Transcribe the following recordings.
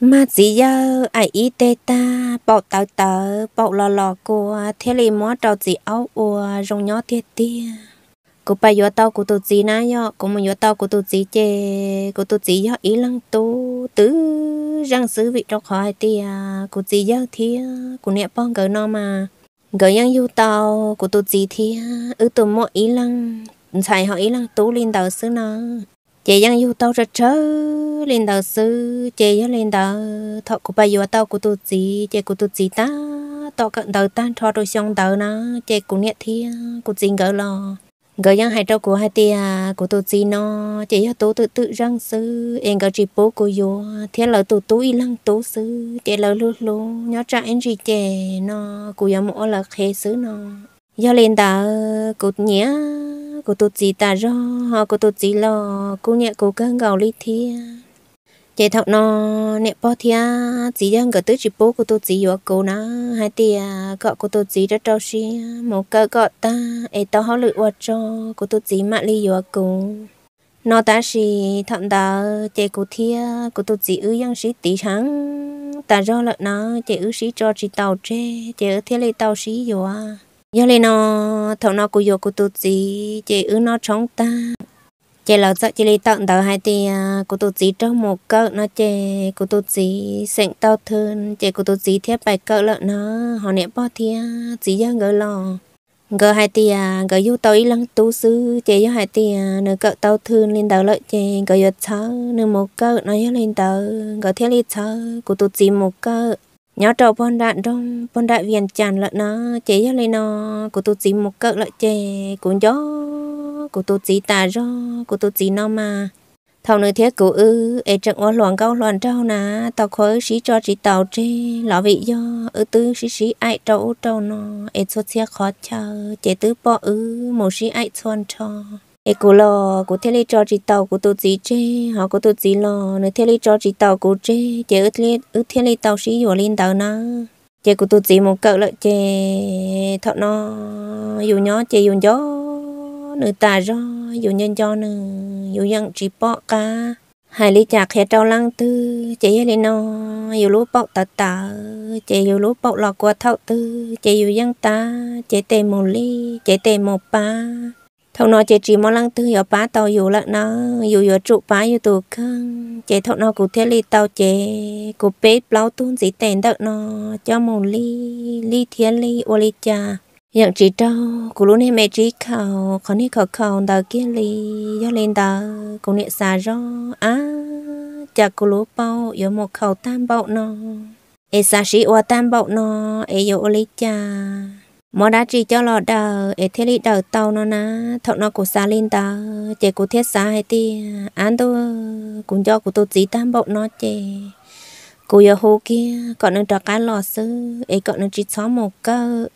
mà chỉ giờ ai ít tê ta bọc tàu tờ bọc lò lò của thế lì mó trâu chỉ áo ua rong nhó tê tê cô bà yo tao của tôi gì na yo cô muốn yo tao của tôi gì chê cô tôi chỉ yo ý lăng tu tứ răng sứ vị trong khỏi tê cô chỉ giờ thia cô nẹp bong gỡ nó mà gỡ yang yêu tao của tôi gì thia ư tụi mọ ý lăng xài họ ý lăng tú lên đầu xứ nó chị yang yêu tao rất chớ lên đầu sư chị yang lên đầu thọ của bà yêu tao của tôi gì chị của tôi gì ta tao cận đầu tan thọ đôi xong đầu nó chị cũng nhẹ thia của chính gỡ lo gỡ yang hai trâu của hai tia của tôi gì nó chị yêu tôi tự tự răng sư em gỡ chị bố của yêu thiên lỡ tôi tôi lăng tú sư chị lỡ luôn luôn nhớ trả em gì chị nó của yêu mỗi là khé sứ nó do lên đầu cụt nhé cô tôi chỉ ta họ cô tôi chỉ lo cô nhẹ cô cơn gạo lít thi chạy thọc nó nè bỏ thia chỉ đang gỡ tới chỉ bố cô tôi chỉ vợ cô nó hai tia cọ cô tôi chỉ đã trao xí một cơ cọ ta ấy tao háo lự qua cho cô tôi chỉ mạ ly vợ cô nó ta xì thằng ta chạy cô thia cô tôi chỉ ư yang xí tí thắng ta rõ lợn nó chạy ư xí cho chỉ tàu chê chạy ư thia lấy tàu xí vợ nhớ lên nó thầu nó cũng vô cũng tụt gì chị ứ nó chống ta chị lão sợ chị lấy tận đầu hai thì à, cũng tụt gì trong một cỡ nó chị cũng tụt gì sẹn tao thương chị cũng tụt gì thiết bài cỡ lợn nó họ niệm bao thia gì ra người lo ngỡ hai thì à, ngỡ yêu tao ý lăng tu sư chị vô hai thì à, nửa cỡ tao thương lên đầu lợi chị ngỡ yêu cháu nửa một cỡ nó nhớ lên đầu ngỡ thiết lên cháu cũng tụt gì một cỡ nhớ trâu bọn đạn trong bọn đại viên tràn lợn nó chế ra lên nó của tôi chỉ một cỡ lợn chè của gió của tôi chỉ tà gió của tôi chỉ nó mà thầu nơi thế của ư ê trận ô loạn cao loạn trâu nà tàu khói xí cho chỉ tàu chê lọ vị do ư tư xí xí ai trâu trâu nó ê xuất xe khó chờ chế tứ bỏ ư một xí ai xoan cho e cô lo cô thấy lấy cho chị tàu cô tôi gì chứ họ cô tôi gì lo nơi thấy lấy cho chị tàu cô chứ chị ướt lấy ướt thấy lấy tàu xí vào lên tàu nó chị cô tôi gì một cỡ lợi chị thọ nó dù nhỏ chị dùng gió nơi ta gió dù nhân gió nữa dù dân chị bỏ cả hai lý chạc hè trâu lăng tư chị ấy lên nó dù lúa bọc tờ tạ, chị dù lúa bọc lọt qua thọ tư chị dù dân ta chị tề một ly chị tề một ba thông nó chỉ chỉ mong lăng tư hiểu bá tàu hiểu là nó hiểu hiểu trụ bá hiểu tụ khăn chỉ thông nó cụ thiết ly tàu chỉ cụ biết lâu tuôn gì tiền đợt nó cho một ly ly thiết ly ô ly cha nhận chỉ trâu cũng luôn mẹ chỉ khảo còn đi khảo khảo đào kia ly do lên đào cụ niệm xả rõ á chả cũng lúa bao hiểu một khảo tam bao nó ê xả sĩ ô tam bao nó ê hiểu ô ly cha mỏ đã chỉ cho lọ đờ để thế lý đờ tàu nó na thợ nó của xa lên ta chế của thiết xa hay ti án tôi cũng cho của tôi chỉ tam bộ nó chế cô giờ hồ kia còn nó trò cái lò sư ấy còn nó chỉ xó một cơ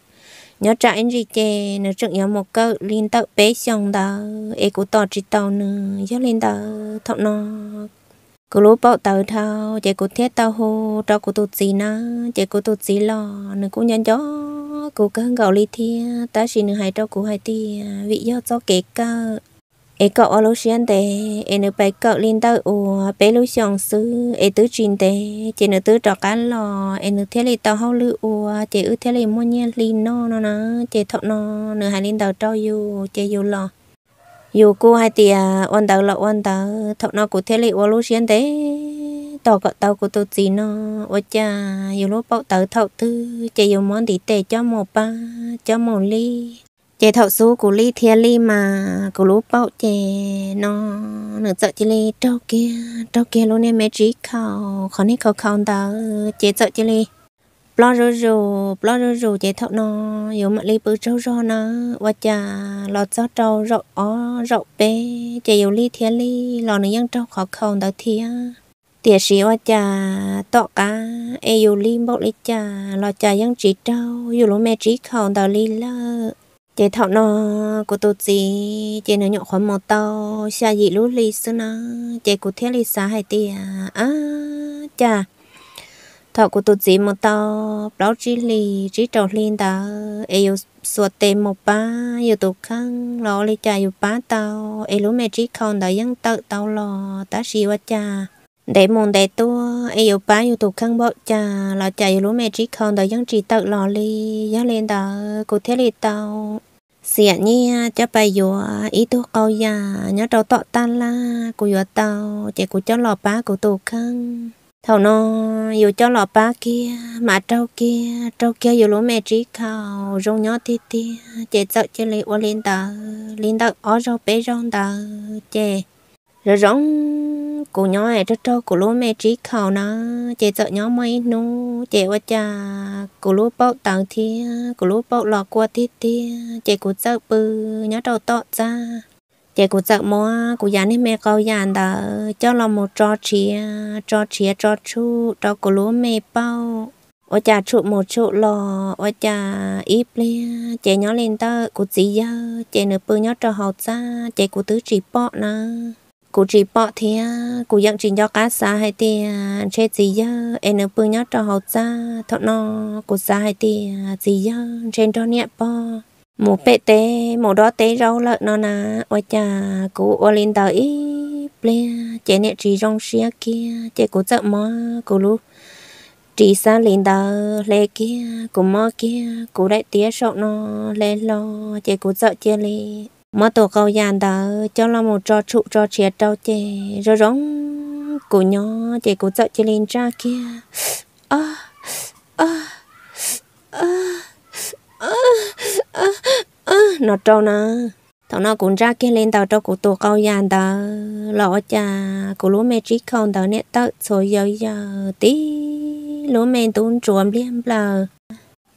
nhớ trả anh gì chè nó chừng nhớ một cơ lên tàu bé xong đó ấy của tỏ chỉ tàu nữa giờ lên đó thợ nó cô lúa bọ tàu thao chế của thiết tàu hồ cho của tôi chỉ na chế của tôi chỉ lò nó cũng nhận gió cô cơn gạo li thì ta chỉ nửa hai trâu cô hai thì à, vị do cho kế cơ e cậu ở lối xuyên tề e nửa bảy cậu lên tới ủa bé lối xòng sư e tứ chín tề chỉ nửa tứ trọ cá lò e nửa thế li tàu hao lư ủa chỉ ư thế li mua nhẹ li no nó nó chỉ thọ nó nửa hai lên tàu trâu yêu chỉ yêu lò yêu cô hai thì ôn à, tàu lọ ôn tàu thọ nó cụ thế li ở lối xuyên tề tàu gọi tao của tôi gì nó ôi cha dù lúc bảo tao thầu tư chạy dù món tí tệ cho một ba cho một ly chạy thầu số của ly thiên ly mà của lúc bảo chạy nó nửa sợ chỉ ly trâu kia trâu kia luôn em mấy trí khảo khó nên khảo khảo đó chạy sợ chỉ ly blo rồ rồ, blo rồ rồ chạy thầu nó dù mà ly bự trâu rô nó ôi cha lọt gió trâu rậu ó rậu bê chạy dù ly thiên ly lò nửa dân trâu khó khâu đó thiên tiệt sĩ hoa trà tọ cá eu yêu lim bọc lấy cha lò trà yang chỉ trâu yêu lúa mẹ chỉ khẩu đào li lơ chế thọ nó của tổ gì chế nó nhọ khoan mò tàu xa dị lúa li xưa nó chế của thế li xá hai tiệt à cha, thọ của tổ gì mò tàu báo chỉ li chỉ trâu lên đó eu yêu sủa tê một ba yêu tụ khăn lo li cha, yêu ba tàu eu lúa mẹ chỉ khẩu đào yang tự tàu lo, ta sĩ hoa trà để môn để tua ai yêu ba yêu tụ khăn bộ cha lo cha yêu lúa mẹ trí không đợi dân trí tự lo li dân lên đó cụ thế li tàu xịa nha cho bài yêu ý tu câu già nhớ trâu tọt tan la cụ yêu tàu chạy cụ cho lò ba cụ tụ khăn thầu nó yêu cho lò ba kia mà trâu kia trâu kia yêu lúa mẹ trí khâu rong nhớ thi thi chạy sợ chạy li ô lên đó lên đó ó rau bé rong đó chạy rồi rong cô nhỏ ấy cho cho cô lúa mẹ trí khẩu nó chị sợ nhỏ mấy nó chị qua cha cô lúa bao tàu thì cô lúa bao lọ qua thì thì chị cô sợ bự nhỏ trâu to ra chị cô sợ mua cô già nên mẹ câu già đó cho là một trò chia trò chia trò chu trò cô lúa mẹ bao ở cha trụ một trụ lò ở cha ít lên chạy nhỏ lên tơ cô chị giờ chạy nửa bự nhỏ trâu học ra chạy cô tứ chỉ bỏ nè cụ chỉ bỏ thì à, cụ dặn chỉ cho cá xa hay thì à, chế gì giờ em ở bưng nhớ cho học ra thọ nó cụ xa hay thì à, gì giờ trên cho nhẹ bỏ một bệ té một đó té rau lợn nó nà ôi cha cụ ô lên tới ple chế nhẹ chỉ rong xia kia chế cụ chợ mò cụ lú chỉ xa lên tới lê kia cụ mò kia cụ đại tía sợ nó lê lo chế cụ chợ chia lên mà tổ câu giàn đó cho là một trò trụ trò chia trâu chè rồi rong cụ nhỏ chè cụ sợ chè lên ra kia à à à à à à nó trâu nè thằng nó cũng ra kia lên tàu trâu cụ tổ câu giàn đó lọ cha cụ lúa mẹ trí không đó nè tớ rồi giờ giờ tí lúa mẹ tuôn chuồng liêm bờ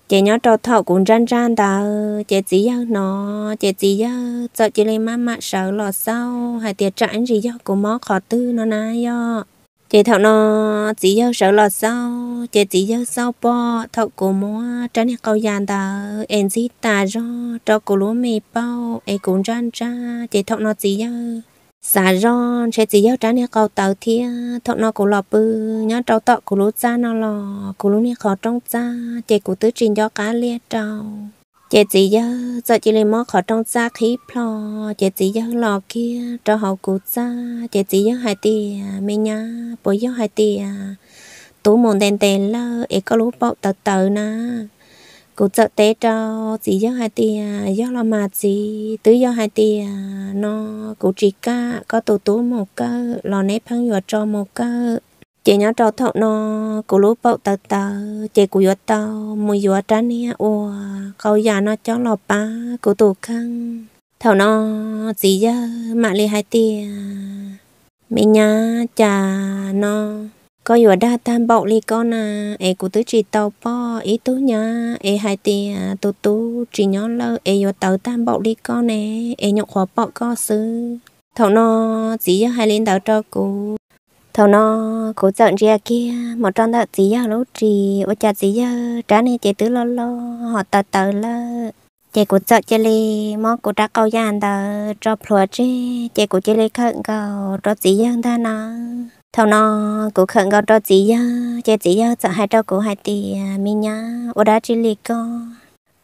chị nhớ trò thọ cũng ran ran ta chị chỉ yêu nó chị chỉ yêu cho chị lên má mẹ sợ lò sau hay tiệt trạng gì yêu của mó khó tư nó na yêu chị thọ nó chỉ yêu sợ lò sau chị chỉ yêu sau po thọ của mó tránh nhà câu dàn ta em gì ta cho cho cô lúa mì bao em cũng ran ra chị thọ nó chỉ yêu xả ron sẽ chỉ giao trái này cầu tàu thia thọ nó cũng lò bư nhớ trâu tọ cổ lúa cha nó lò cổ lúa này khó trong cha chè cổ tứ trình cho cá lia trâu chè chỉ giáo giờ chỉ lấy mò khó trong cha khí plo chè chỉ giáo lò kia cho hậu cổ cha chè chỉ giáo hai tia mẹ nhá bố giáo hai tia tú mồn đèn đèn lơ ấy có lúa bọc tờ tờ na cụ trợ tế cho chỉ do hai tia do là mà chỉ tứ do hai tia nó cụ chỉ ca có tổ tú một cơ lò nếp phăng vừa cho một cơ chị nhớ cho thọ nó cụ lúa bậu tờ tờ chị cụ vừa tờ mùi vừa trán nha ô câu già nó cho lò ba cụ tổ khăn thọ nó chỉ do mà li hai tia mình nhà cha nó có vừa đa tam bảo li con à ấy cũng tứ chỉ tàu po ý tú nhá ấy hai tì à tú tú chỉ nhó lơ ấy vừa tàu tam bảo li con nè ấy nhộn khóa bọ co sư thầu nó chỉ hai linh tàu cho cô thầu nó cố giận chia kia một trong đó chỉ giờ lú trì ô cha chỉ giờ trả nên chị tứ lo lo họ tờ tờ lơ chị cố giận chị li mó cố trả câu gian tàu cho phùa chứ chị cố chị li khẩn cầu cho chỉ giờ ta nó thâu nó cũng khẩn gọi cho chị á chị chị á chọn hai cho của hai tỷ à, mi nhá ô đã chỉ lì co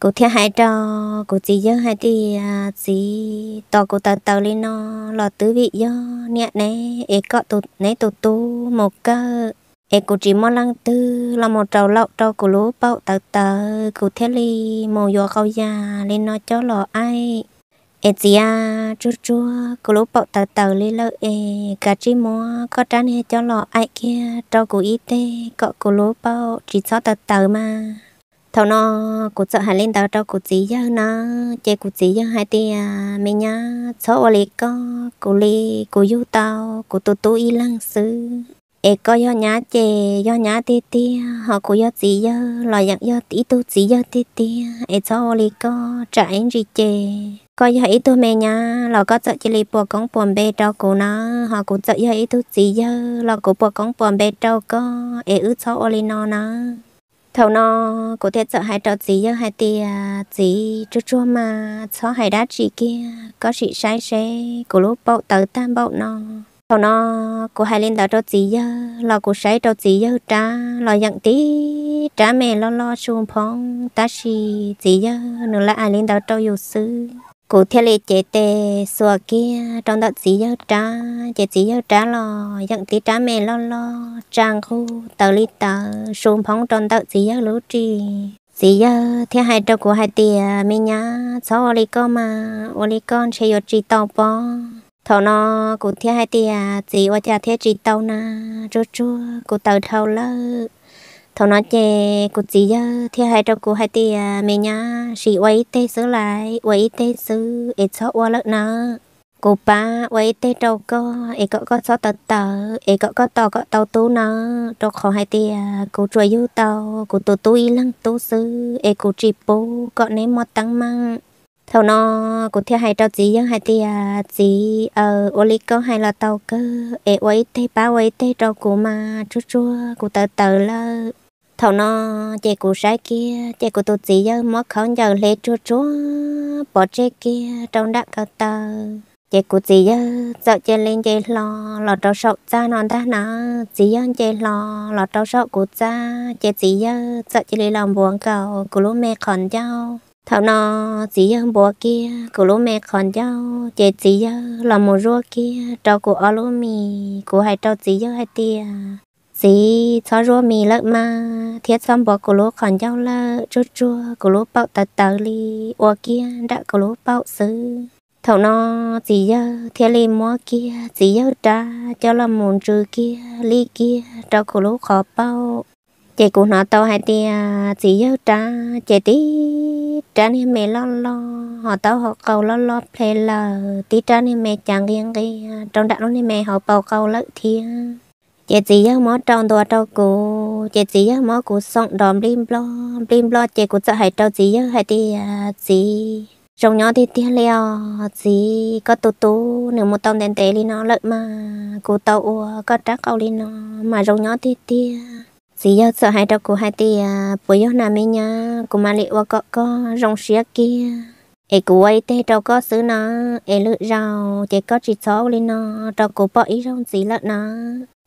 cụ theo hai cho, cụ chị á hai tỷ à, chị tàu cụ tàu tàu lên nó lò tứ vị á nè nè ế cọ tụt nè tụt tu một cơ ế cụ chỉ mò lăng tư là một trầu lậu trâu cụ lúa bậu tàu tàu cụ theo lì mồ giò câu già lên nó cho lò ai ê gì à chua chua cô lú bọc tờ tờ lên lơ ê cả chi mua có trán hết cho lọ ai kia cho cô y tế có cô lú bọc chỉ cho tờ tờ mà thầu nó cô sợ hai lên tờ cho cô chỉ cho nó chơi cô chỉ cho hai tia à, mẹ nhá số ở lì có cô lì cô yêu tao cô tu tu y lăng xứ ê có yo nhá chè yo nhá tê tê họ cũng yo gì yo lo dạng yo tí tu gì yo tê tê ê cho li co trả anh gì chè có yo ít tu mẹ nhá lo có sợ chỉ li bùa con bùn bê trâu cô nó họ cũng sợ yo ít tu gì yo lo cũng bùa con bùn bê trâu co ê ứ cho li nó nó thầu nó có thể sợ hai trâu gì yo hai tê gì à, chua chua mà cho hai đá gì kia có chị sai xe của lúc bậu tới tam bậu nó thầu nó cô hai lên đó cho chị á lo cô sấy cho chị á trả lo nhận tí trả mẹ lo lo xuống phong ta xì chị á nữa là ai lên đó cho yêu sư cô theo lệ chế tê xua kia trong đó chị á trả chế chị á trả lo nhận tí trả mẹ lo lo trang khu tờ lít tờ xuống phong trong đó chị á lũ trì chị giờ thế hai trâu của hai tia mi nhá cháu ô li con mà ô li con sẽ yêu chị tàu bò thầu nó cũng thế hai tia chỉ qua cha thế chỉ tàu na rốt chua cụ tàu thâu lơ thầu nó chè cụ chỉ giờ thế hai trong cụ hai tia mẹ nhá chỉ quay tê xứ lại quay tê xứ ít số qua lợn nó cụ ba quay tê trâu co ít có có số tật tờ ít có có tàu có tàu tú nó trong khó hai tia cụ chuối yêu tàu cụ tụ tui lăng tụ xứ ít cụ chỉ bố có ném một tăng măng thầu nó cũng theo hai trâu chỉ giống hai tia chỉ ở ô lý có hai là tàu cơ ế quấy tê ba quấy tê trâu của mà chua chua của tờ tờ là thầu nó chè của sai kia chè của tôi chỉ giống mất khẩu giờ lê chua chua bỏ chè kia trong đạn cao tờ chè của chỉ giờ dạo chè lên chè lò lò trâu sậu cha non ta nó chỉ giống chè lò lò trâu sậu của cha chè chỉ giờ dạo chè lên lòng buồn cầu của lúa mẹ còn nhau thảo nó chỉ bỏ kia cô lũ mẹ còn nhau chị chỉ là một rùa kia trâu cô ở lũ mì cô hai trâu chỉ hai tia chỉ cho rùa mì lợt mà thiết xong bỏ cô lũ còn nhau là chút rùa cô lũ bạo tờ tờ li ô kia đã cô lũ bạo xứ thảo nó chỉ giờ thiết li mua kia chỉ giờ trả cho là một rùa kia li kia trâu cô lũ khó bao chị cũng nói tàu hai tí à, chỉ yêu trả chị tí trả nên mẹ lo lo họ tàu họ cầu lo lo play là tí trả nên mẹ chẳng riêng cái trong đạo nên mẹ họ bầu cầu lợi thì chị chỉ yêu mó tròn đồ trâu cụ chị chỉ yêu mó cụ xong đòn blim lo blim lo chị cũng sợ hai trâu chỉ yêu hai tí chỉ trong nhỏ thì tiếc leo gì có tu tu nếu một tông đèn tế đi nó lợi mà cụ tàu có trác câu đi nó mà trong nhỏ thì tiếc chỉ yêu sợ hai đâu cô hai thì à, bố yêu nam ấy nhá cô mà liệu có có rong xía kia ấy cô ấy thế đâu có xứ nó ấy lựa rau chỉ có chỉ xấu lên nó đâu cô bỏ ý rong gì lợn nó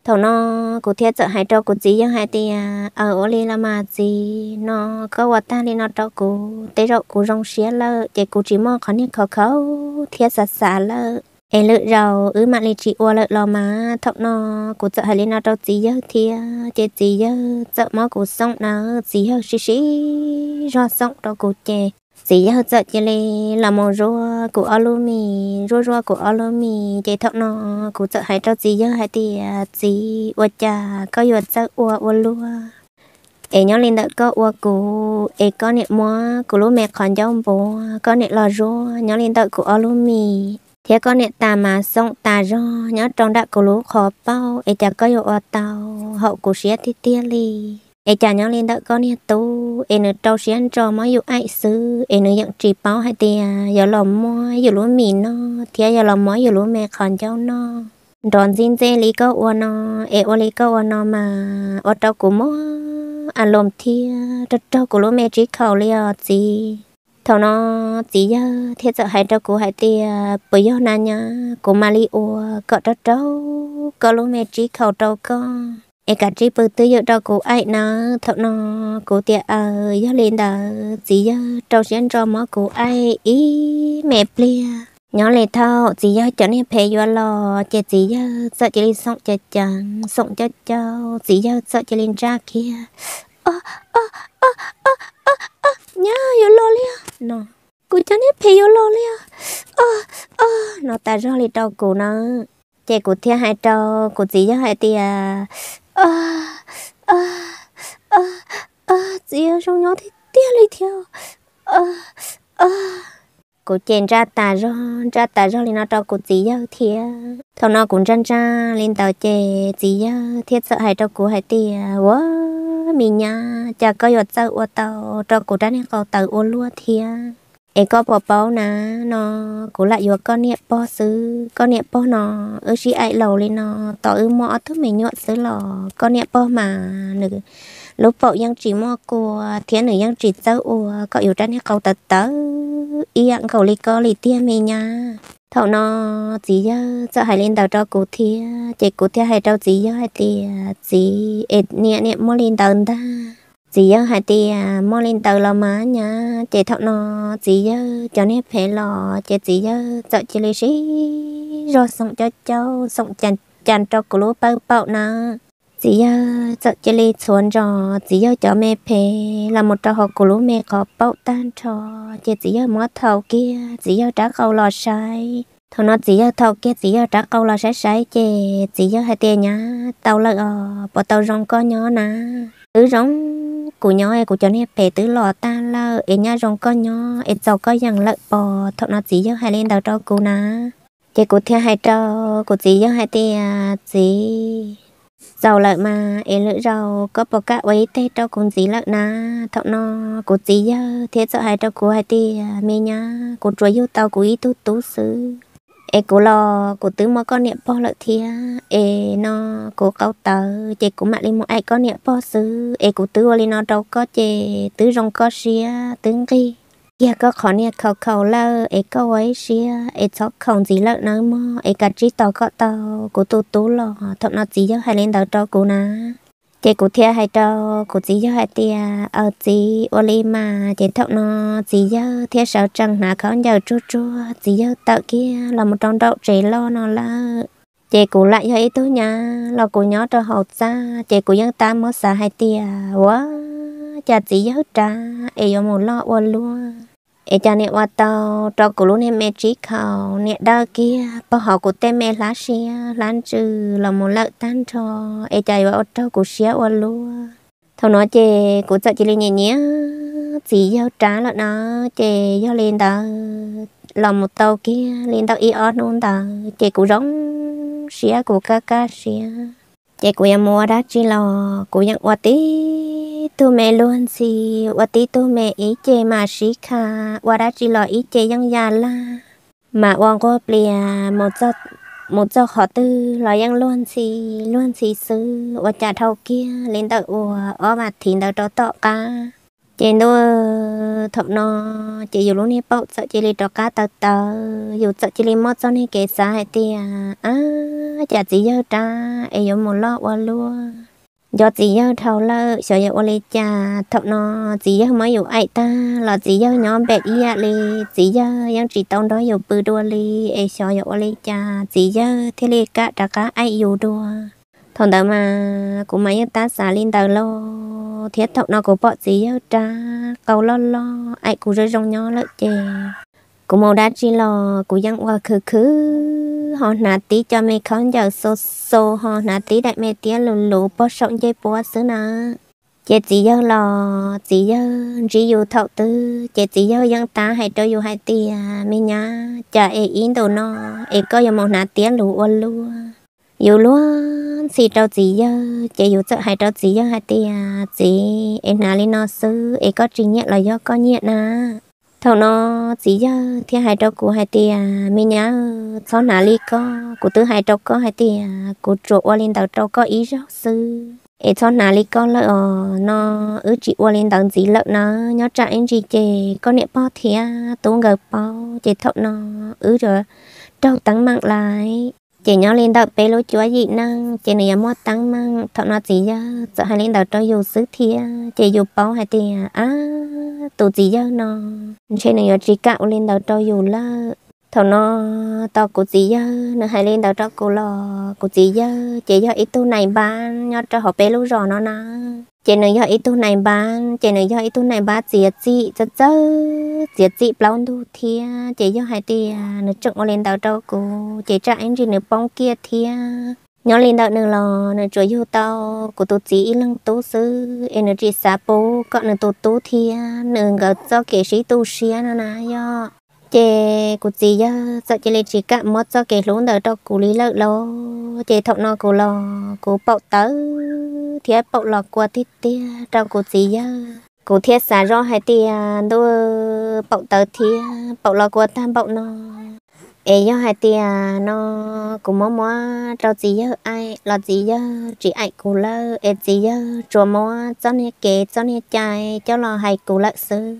thầu nó cô thiết sợ hai đâu à, ờ, cô chỉ yêu hai thì ở ở lên là mà gì nó có vợ ta lên nó đâu cô tê đâu cô rong xía lợ chỉ cô chỉ mong khó nhất khó khâu, thiết sạch sạch lợ em lựa ứ mà lên chị qua lựa lo má thọc nó cố sợ hai lên nó đâu gì nhớ thì chết nhớ sợ mó cố sống nó gì hơn xí xí rau sống đâu cố chè gì nhớ sợ chè lê là rau của alumi rau rau của alumi chè thọc nó cố sợ hai đâu gì nhớ hai thì gì qua cha có yuột sợ qua qua lúa em nhớ lên đợi có qua cụ em có nẹt mua cụ lúa mẹ còn trong bố có nẹt lò rau nhớ lên đợi của alumi thế con nè ta mà xong ta do nhớ trong đã cố lú khó bao ấy chả có yêu tàu hậu của xía thì tia li ấy chả nhớ lên đợi con nè tu ấy nữa trâu xía cho trò mới yêu ai xứ ấy nữa nhận trì bao hay tia giờ lòng mua giờ lúa mì nó thế giờ lòng mua giờ lúa mẹ còn cháu nó đòn xin dê lý câu ô nó ấy ô lý câu ô nó mà ở tàu của mua à lồm thia trâu của lúa mẹ chỉ khẩu li gì thầu nó chỉ giờ thiết giờ hai đâu cô hai tia bây giờ nà nhá cô mali ô cọ đó đâu có lúc mẹ chỉ khẩu đâu con em cả chỉ bự tới giờ đâu cô ai nà thầu nó cô tia ở giờ lên đó chỉ giờ đâu xin cho má cô ai ý mẹ plia nhỏ lệ thao chỉ giờ cho nên phải vô lò chị chỉ giờ sợ chỉ lên sống cho chàng sống cho cháu chỉ giờ sợ chỉ lên ra kia ơ ơ ơ ơ ơ ơ nhá yo lo lia nó cô cho nếp phi yo lo lia ơ ơ nó ta rồi li trâu cô nó chạy cô thia hai trâu cô gì cho hai tia ơ ơ ơ ơ gì ở trong nhỏ thì tia li theo ơ ờ, ơ ờ. cô chèn ra tà rồi ra tà rồi lên nó trâu cô gì cho thia thằng nó cũng chân ra lên tàu chè gì cho thiết sợ hai trâu cô hai tia wow mình nha chả có giọt sao ô tàu cho cổ trái này có tàu ô lúa thia em có bỏ bao na nó cổ lại giọt con nẹp bỏ xứ con nẹp bỏ nó ở chị ai lâu lên nó tỏ ư mỏ thứ mình nhọ xứ lò con nẹp bỏ mà nữ lúc bộ yang chỉ mò cô thiên nữ yang chỉ tàu ô có yếu trái này cầu tật tớ ý ăn cầu lì co lì tia mình nha thầu nó gì à, à, á cho hai lên đầu cho cụ thì chị cụ thì hai trâu gì á hai thì gì ít nè nè mua lên đầu ta gì á hai thì mua lên đầu là má nhá chị thầu nó gì á cho nè phải lò chị gì á cho chỉ lấy gì rồi sống cho cháu sống chăn chăn cho cụ lúa bao bao nè chỉ sợ chỉ lấy xuống cho chỉ cho mẹ phê là một trò học của lũ mẹ có bao tan cho chỉ chỉ mất thầu kia chỉ trả câu lò sai thôi nó chỉ thầu kia chỉ trả câu lò sai sai chè chỉ hai tiền nhá tàu là ờ bỏ tàu rong con nhỏ nà tứ rong của nhỏ ấy của cho nên phê tứ lò ta là ấy nhá rong con nhỏ ấy giàu có rằng lợi bỏ thôi nó chỉ hai lên đầu cho cô nà chỉ cô theo hai trò của chỉ hai tiền chỉ dầu lợi mà ế lỡ dầu có bỏ cả ấy thế cho cũng gì lợi na thọ nó cũng gì giờ thế sợ hai cho cô hai tì à, mẹ nhá cũng chuối yêu tao cũng ý tu tú xứ ế cố lo cố tứ mà con niệm po lợi thia ế nó cố câu tờ chê cũng mạ lên một ai con niệm po xứ ế cố tứ lên nó đâu có chê tứ rong có xia tướng kia giờ dạ, có khó nè khâu khâu là ấy có ấy xia ấy cho không gì là nó mà ấy cả chỉ tao có tao cố tu tú lo thọ nó chỉ cho hai lên đầu cho cố na chị cụ thia hai cho cụ chỉ cho hai tia ở chỉ ô li mà chị thọ nó chỉ cho thia sáu trăng nà khó giờ chua chua chỉ cho tao kia là một trong đậu trẻ lo nó là chị cụ lại cho ý tôi nha là cụ nhớ cho hậu ra chị cụ dân ta mới xả hai tia quá chả chỉ giấu trà ấy một lo ô luôn ê cho nè qua tàu tàu cổ luôn em mẹ trí khảo nè đa kia bao họ của tên mẹ lá xia, lán chữ là một lợi tan cho ai chạy vào tàu của xia qua luôn thằng nói chê, của chạy chỉ lên nhẹ nhẹ chỉ giao trả là nó chè giao lên đó là một tàu kia lên tàu iot luôn đó chè của giống, xia của ca ca xia, chè của em mua đã chỉ là của nhận qua tí tu mẹ luôn si và tí tu mẹ ý chê mà sĩ kha và đã chỉ lo ý chê yang già la mà wang qua plea một giọt một giọt họ tư lo yang luôn si luôn si sư và trả thâu kia lên tàu ủa ở mặt thì tàu trò tọ cả chị nó thập nó chị dù luôn này bảo sợ chị lấy trò cá tờ tờ dù sợ chị lấy mót cho nên kể sai tia à chả gì giờ ta ấy dùng một lọ qua luôn giờ chỉ giờ thầu lơ sợ giờ ôi cha thầu nó chỉ giờ mới yêu ai ta là chỉ giờ nhóm bẹt ia li chỉ giờ yang chỉ tông đó yêu bự đua li ai sợ giờ ôi cha chỉ giờ thế li cả đã cả ai yêu đua thằng đó mà cũng mấy ta xả lên đầu lo thiết thầu nó cũng bỏ chỉ giờ cha cầu lo lo ai cũng rơi rong nhỏ lợn chè cũng mong đá chỉ lo cũng dân qua khứ khứ họ nà tí cho mẹ con giờ số số họ nà tí đại mẹ tía lù lù bó sống dây bó xứ nà chị chỉ giờ lo chỉ giờ chỉ dù thậu tư chị chỉ giờ dân ta hãy cho dù hai tia mẹ nhá chờ ê yên đồ nó ê có giờ mong nà tía lù ô lù dù luôn chỉ trâu chỉ giờ chị dù sợ hãy trâu chỉ giờ hai tia chỉ em nà lên nó sư ê có trình nhận là do có nhận à thầu nó chỉ giờ thì hai trâu của hai tia mình nhớ xó nà li có của tứ hai trâu có hai tia của trụ ô lên đầu trâu có ý giáo sư ê xó nà li có lợ ờ, nó ứ chị ô lên đầu gì lợ nó nhớ trả em gì chè có niệm bao thì tu ngờ bao chè thọ nó ứ rồi trâu tăng mạng lại chị nhỏ lên đầu, bé lối chúa gì năng chị này mua tăng mang thọ nó gì giờ, sợ hai lên đầu cho dù xứ thia chị dù bao hai tiền à tụ gì giờ nó chị này ở chỉ cạo lên đầu cho dù là thằng nó tao cố gì giờ nó hay lên tao cho cố lò cố gì giờ chỉ do ít tu này bán nhớ cho họ bé lúc rồi nó na chỉ nó do ít tu này bán chỉ nó do ít tu này bán gì gì chớ chớ gì gì bao nhiêu thia chỉ do hai tia nó chọn lên tao cho cố chỉ cho anh gì nữa bông kia thia nhớ lên tao nữa lò nó chơi vô tao của tôi chỉ lăng tố sư energy sapo còn nó tổ tố thia nữa gặp cho kẻ sĩ tu sĩ nó na do chị cụ gì á sợ chị lên chỉ cả mất cho kẻ lún đỡ cho cụ lý lợi lo chị thọ nó cụ lo cụ bậu tớ thì bậu lọ qua tít tia trong cụ gì á cụ thiết xả rõ hai tia đua bậu tớ thì bậu lọ qua tam bậu nó ấy do hai tia nó cũng mó mó trong gì á ai lọ gì á chỉ ai cụ lơ ấy gì á chùa mó cho nên kể cho nên chạy cho lo hai cụ lợ sư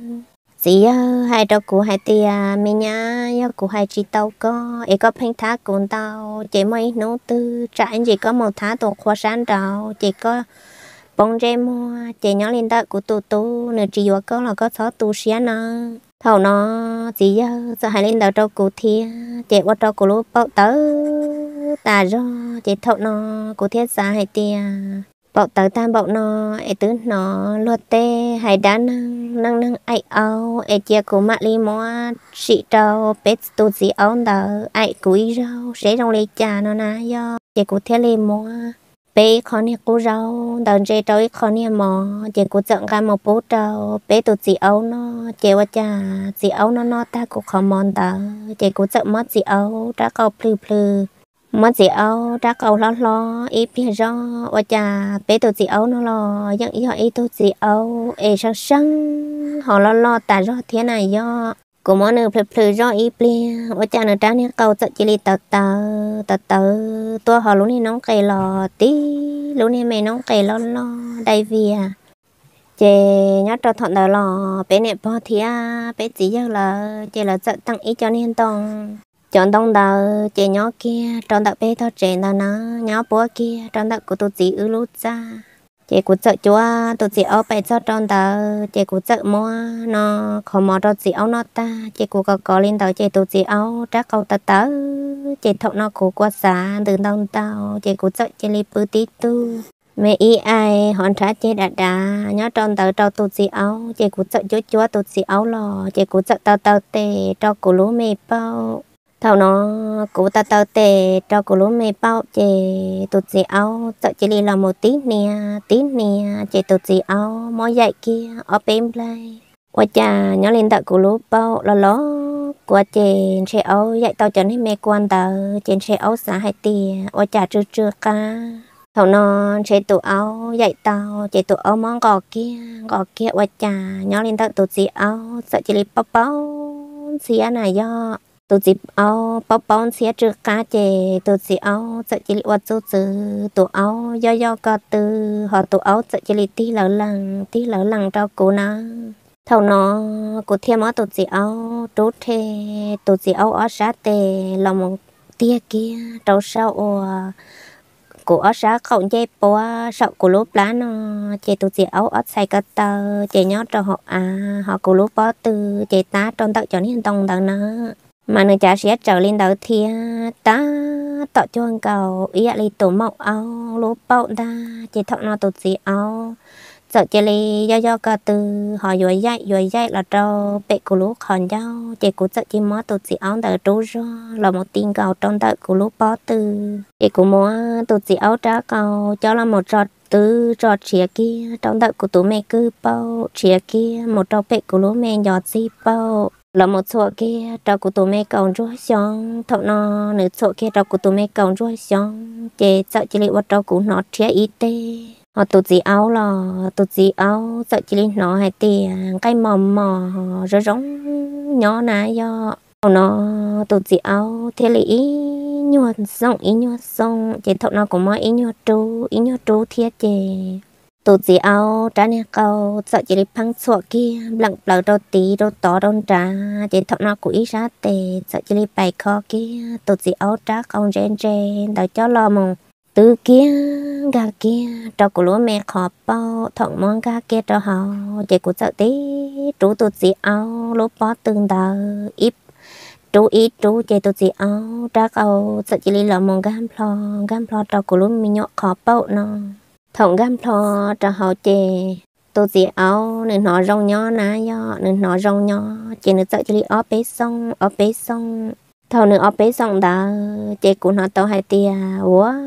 chỉ ờ, hai đầu của hai tia mi nhá yo của hai chị tàu có ấy có phanh thá cùng tàu chị mấy nấu tư trại chỉ có một thá tổ khoa sáng đầu chị có bông rê mua chị nhỏ lên đó của tụ tụ nửa chỉ vừa có là có sáu tụ xía nó thầu nó chỉ yo ờ, sợ hai lên đầu đầu của thia chị qua đầu của lúa bao tớ ta rồi chị thầu nó của thiết giá hai tia bảo tớ tam bảo nó ấy tứ nó luật tê hay đá năng năng năng ai ao ấy chia của mạ li mò chị trâu bết tu gì ao tớ ai cúi rau sẽ trong lấy trà nó ná yo chị của thế li mò bé con này cú rau tớ chơi trâu con này mò chị của giận cả một bố trâu bé tu dì ao nó chị qua trà gì ao nó nó ta cũng không mòn tớ chị của giận mất dì ao đã có plư plư mà gì ấu đã cầu lo lo ít biết rõ và cha bé tôi chị ấu nó lo nhưng ý họ ý tôi chị ấu ê sang sang họ lo lo tả rõ thế này do của món nữa phật phật rõ ít biết và cha nữa đã nè cầu tự chỉ li tờ tờ tờ tờ tôi họ lúc này nóng kề lò tí lúc này mày nóng kề lo lo đây vì à chị nhớ cho thọn đời lò bé nè po thì à bé chỉ giờ là chị là sợ tăng ý cho nên tông chọn đông đầu chè nhỏ kia trong đạo bê thôi chè nào nó nhỏ búa kia trong đạo của tôi chỉ ư lút ra chè của chợ chúa tôi chỉ ở bày cho trong đạo chè của chợ mua nó không mò tôi chỉ áo nó ta chè của có có lên đầu chè tôi chỉ áo trác cầu ta tớ chè thọ nó của qua xã từ đông tàu chè của chợ chè li bự tí tu mẹ y ai hòn trả chê đà đà nhỏ trong tờ cho tôi chỉ áo chê của sợ chúa chúa tôi chỉ áo lò chê của sợ tao tao tê cho cú lú mẹ bao thầu nó cụ ta tao tè cho cụ lúa mì bao chè tụt gì áo sợ chỉ đi là một tí nè tí nè chè tụt gì áo mỗi dạy kia ở bên đây qua cha nhớ lên tận cụ lúa bao là ló qua chè xe áo dạy tao cho nên mẹ quan tờ chè xe áo xả hai tiền qua cha chưa chưa ca thầu nó chè tụ áo dạy tao chè tụ áo món gò kia gò kia qua cha nhớ lên tận tụt gì áo sợ chỉ đi bao bao xía này do tôi chỉ ao bao bao xe chữ cá chè tôi chỉ ao sợ chỉ lụa chú chữ tôi ao do do có từ họ tôi ao sợ chỉ lì tí lỡ lằng tí lỡ lằng cho cô na thầu nó cô thêm ở tôi chỉ ao trú thề tôi chỉ ao ở sát tề lòng một tia kia trâu sao ồ cô ở xã không chế bố sợ cô lúc lá nó chế tôi chỉ ao ở xài cơ tờ chế nhớ cho họ à họ cô lúc bó từ chế tá trôn tạo cho nên tông tờ nó mà nó chả sẽ trở lên đầu thiên à, ta tạo cho anh cầu ý là tổ mộng áo lúa bao ta chỉ thọ nó tổ gì áo sợ chỉ lì do do cả từ họ rồi dạy rồi dạy là trâu bệ của lúa còn nhau chỉ của sợ chỉ móa tổ gì áo đỡ trú ra là một tin cầu trong đợi của lúa bao từ chỉ của móa tổ gì áo trả cầu cho là một trọt từ trọt chia kia trong đợi của tổ mẹ cứ bao chia kia một trâu bệ của lúa mẹ nhỏ gì bao là một số kia trâu của tụi mẹ còn rối xong thọ nó nửa số kia trâu của tụi mẹ còn rối xong chê sợ chỉ lấy vật trâu của nó chia ít tê họ tụt gì áo là tụt gì áo sợ chỉ lấy nó hay tiền cái mò mò rồi rống nhỏ nãy do nó tụt gì áo thế lý nhuận xong ý nhuận xong chỉ thọ nó cũng mọi ý nhuận trâu ý nhuận trâu thiệt chê tụ gì áo trả này câu sợ chỉ đi phăng sọ kia lặng lờ đôi tí đôi tó đôi trà đến thọ nó cũng ít ra tề sợ chỉ đi bày kho kia tụ gì áo trả không rèn rèn đợi cho lo mong từ kia gà kia trò của lúa mẹ khó bao thọn mong gà kia trò họ chỉ của sợ tí chú tụ gì áo lúa bó từng đờ ít chú ít chú chỉ tụ gì áo trả câu sợ chỉ đi lo mong gam lo gam lo trò của lúa mình nhọ khó bao nó thông gam thọ cho họ chè tôi chỉ áo nên nó rong nhỏ ná yo nên nó rong nhỏ chỉ nên sợ chỉ đi ở bế sông ở bế sông thằng nên ở bế sông đã chè của nó tàu hai tia quá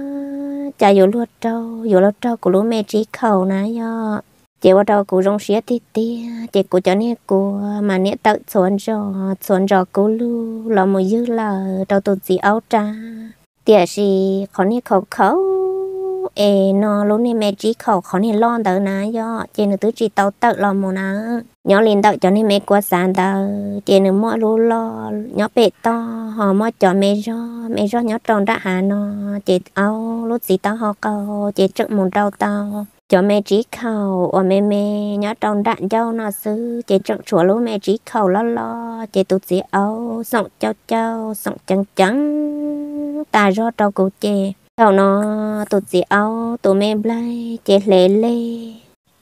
chạy vô lúa trâu vô lúa trâu của lúa mẹ trí khẩu ná yo chị bắt đầu cũng rong xía tít tít chị cũng cho nên cô mà nè tự xuống rò xuống rò cô lu lo một dư là đầu tôi chỉ áo trà tiệt gì khó nè khó khấu ê nó lúc này mẹ chỉ khẩu khó này lon tớ ná do chị nữ tứ chỉ tàu tớ lo mồ ná liền tớ cho nên mẹ qua sàn tớ chị nữ mọi lú lo nhỏ bệ to họ mọi cho mẹ do mẹ do tròn ra hà nó chị áo lúc gì tớ họ câu chị trực mồm trâu tao cho mẹ chỉ khẩu ở mẹ mẹ nhỏ tròn đạn cho nó xứ chị trực chùa lúc mẹ chỉ khẩu lo lo chị tụt chị áo sọng châu châu sọng trắng trắng ta do trâu cụ chè sau nó tụt chị áo tổ mẹ blay chế lệ lê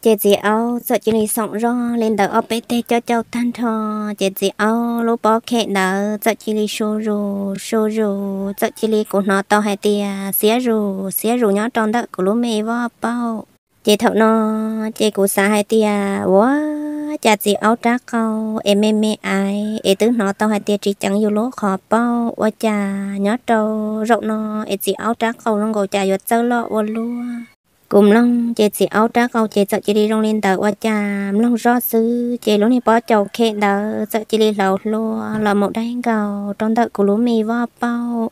chế chị áo sợ chị này sọng ro lên đầu ấp bé tê cho cháu tan thò chế chị áo lỗ bó khẽ đỡ sợ chị này xô rồ xô rồ sợ chị này của nó to hai tia xía rồ xía rồ nhỏ tròn đó của lỗ mẹ vó bao chị thọ nó chị cụ xã hai tia quá cha gì áo trá câu em em mê ai em tướng nó tao hai tia chỉ chẳng yêu lỗ khó bao quá cha nhớ trâu rộng nó em gì áo trá câu long gầu cha giọt sơ lọ vô luôn cùng long chị chị áo trá câu chị sợ chị đi long lên tờ quá cha long rõ sư chị lỗ này bỏ chầu khe đờ sợ chị đi lầu lô là một đánh cầu trong tờ của lúa mì vào bao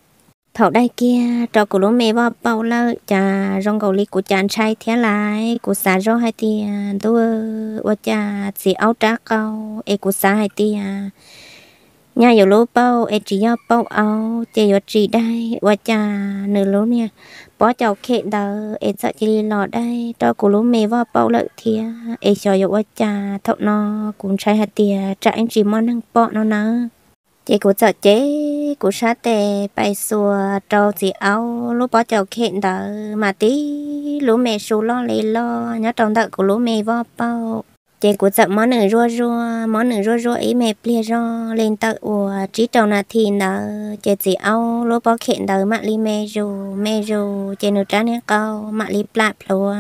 thầu đây kia cho cụ lúa mẹ bao bao lâu cha rong cầu ly của chàng trai thế lại của xã rau hai tia tôi và cha chỉ áo trá câu e của xã hai tia nhà yếu lúa bao e chỉ yếu bao áo chỉ yếu chỉ đây và cha nửa lúa nè bỏ cháu khệ đờ e sợ chỉ lọ đây cho cụ lúa mẹ bao bao lợi thia e cho yếu và cha thọ nó cũng trai hai tia trai anh chỉ món năng bỏ nó nữa chị của chợ chế của sát tè bay xua trâu gì áo lúc bỏ chầu khẹn đó mà tí lũ mẹ xù lo lấy lo nhớ trong đợt của lũ mẹ vò bao chị của chợ món nửa rua rua món nửa rua rua ấy mẹ plei ro lên tợ của trí trâu là thì đó chị gì áo lúc bỏ khẹn đó mà li mẹ rù mẹ rù chị nửa trái nè câu mà li plạp lúa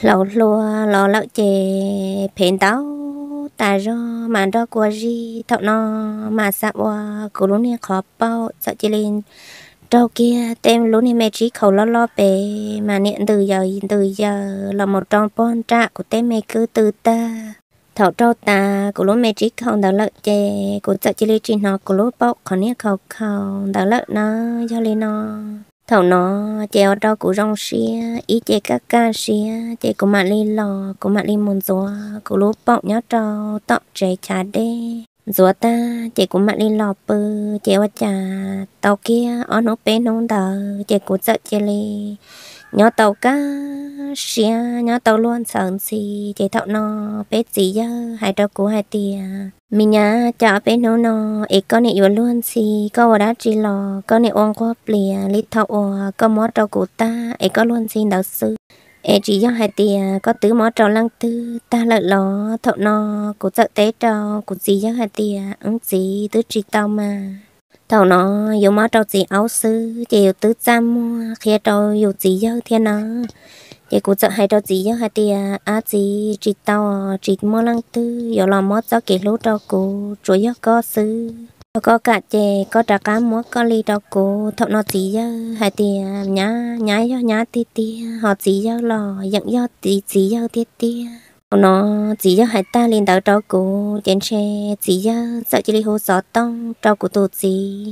lẩu lúa lò lợn chè phèn táo ta ro mà ro qua gì thọ nó mà sạp qua cổ lúa này khó bao sợ chỉ lên trâu kia tem lúa này mẹ chỉ khẩu lo lo bé mà niệm từ giờ từ giờ là một trong bon trạ của tem mẹ cứ từ ta thọ trâu ta của lúa mẹ chỉ không đỡ lợi chè của sợ chỉ lên trên nó của lúa bao còn niệm khẩu khẩu đỡ lợi nó cho lên nó thầu nó chèo đâu cũng rong xía ý chè các ca xía chè của mạn lên lò của mạn lên mòn gió của lúa bọng nhá trò, tọt chè chả đê gió ta chè của mạn lên lò bơ chè hoa trà tàu kia ó nó bé nông đờ chè của chợ chè lên nhỏ tàu cá xia nhỏ tàu luôn sơn xì chế thọ nó bé gì giờ hai đầu cú hai tia mình nhá chả bé nó nó ít con này uốn luôn xì có ở đó chỉ lò con này ôm qua plea lít thọ có mót đầu cú ta ít có luôn xì đạo sư ê chỉ do hai tia có tứ mót trâu lăng tư ta lợi lò thọ nó cú sợ té trâu cú gì do hai tia ứng gì tứ chỉ tàu mà tàu nó dù mà trâu gì áo sư chỉ dù tứ trăm khi trâu dù gì dơ thế nó chỉ cũng sợ hay trâu gì dơ hai tia, á gì chỉ tàu chỉ mò lăng tư dù là mò cho kỹ lú trâu cô chủ yếu có sư có cả chè có trà cá múa có ly trâu cố, thọ nó gì dơ hai tia nhá nhá dơ nhá tia tia, họ gì dơ lò dẫn dơ tì gì dơ tia tia nó chỉ cho hai ta lên đảo trâu cổ trên xe chỉ cho sợ chỉ đi hồ sọ tông trâu của tổ chỉ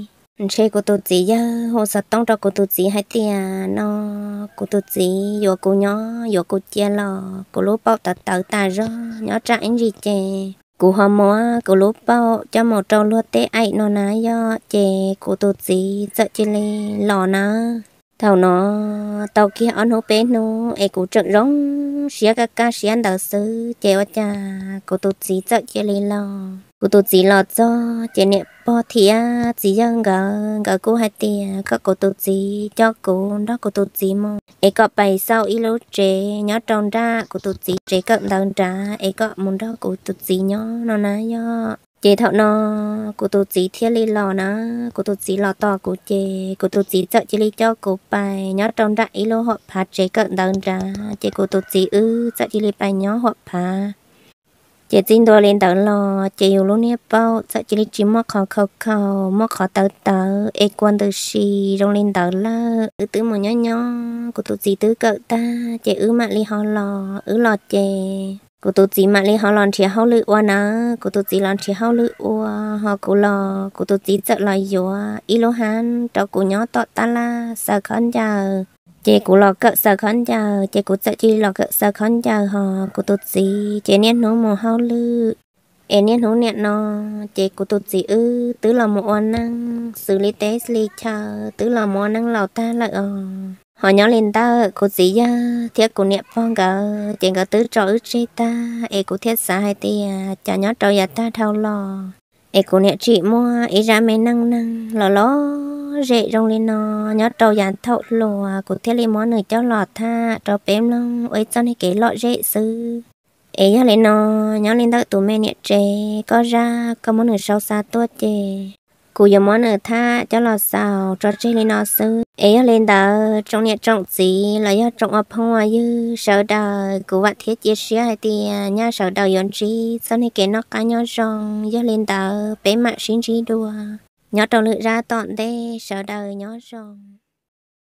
xe của tổ chỉ cho hồ sọ tông trâu của tổ chỉ hai tiền nó của tổ chỉ vừa cô nhỏ vừa cô chia lò cô lúa bao tạt tạt ta ra nhỏ trai anh gì chè cô hoa mỏ cô lúa bao cho một trâu lúa tê ai nó ná do chè của tổ chỉ sợ chỉ đi lò nó thầu nó tàu kia ăn hố bé nó ai cũng trận rong xía cả cả xía đầu sư chèo cha cô tụt chỉ chợ chơi lên lo cô tụt chỉ lo cho chơi nè bò thìa chỉ dân gỡ gỡ cô hai tiền có cô tụt chỉ cho cô đó cô tụt chỉ mà ai có bài sau ít lâu trẻ nhớ tròn ra cô tụt chỉ trẻ cận đàn ra ai có muốn đó cô tụt chỉ nhớ nó nói nhỏ chị thọ nó cô tổ chỉ thiết lý lò nó cô tổ chỉ lò to cô chị cô tổ chỉ sợ chỉ lý cho cô bài nhớ trong đại lô họ phá chế cận đơn ra chị cô tổ chỉ ư sợ chỉ lý bài nhớ họ phá chị tin đồ lên tớ lò chị yêu luôn nếp bao sợ chỉ lý chỉ mò khó khó khó mò khó tớ tớ ê quan tớ xì rong lên tớ là ư tứ mò nhớ nhớ cô tổ chỉ tứ cỡ ta chị ư mạng lý họ lò ư lò chị cô tôi chỉ mà li họ lòng thì họ lựa oan nè cô tôi chỉ lòng thì họ lựa oa họ cô lo cô tôi chỉ sợ lo yếu ý han cho cô nhớ tọt ta la sợ khăn giờ chị cô lo cỡ sợ khăn giờ chị cô sợ chị lo cỡ sợ khăn giờ họ cô tôi chỉ chị nên nó mồ họ lựa em nên hổ nẹt nó chị cô tôi chỉ ư tứ là một oan năng xử lý tế xử lý chờ tứ là một năng lào ta lại ờ họ nhỏ lên ta cô gì ya thiết cô niệm phong cả tiền cả tứ trò ước chi ta e cô thiết xa hai tia à, cho nhỏ trò ya ta thao lò e cô niệm chị mua e ra mẹ năng năng lò lò rễ rong lên nó nhỏ trò ya thao lò cô thiết lên món người cho lò tha trò bém lông ấy cho này cái lọ rễ sư e nhỏ lên nó nhỏ lên ta tụ mẹ niệm trẻ có ra có món người sau xa tốt chè cô giờ món ở tha cho lò xào cho chơi lên nó sư ấy lên đó trong nhà trong gì là do trong ở phong hoa như sợ đời cô vật thiết chia sẻ thì nhà sợ đời yên trí sau này kể nó cá nhà rong do lên đó bé mạng xin chi đùa nhỏ trong lựa ra tọn đây sợ đời nhỏ rong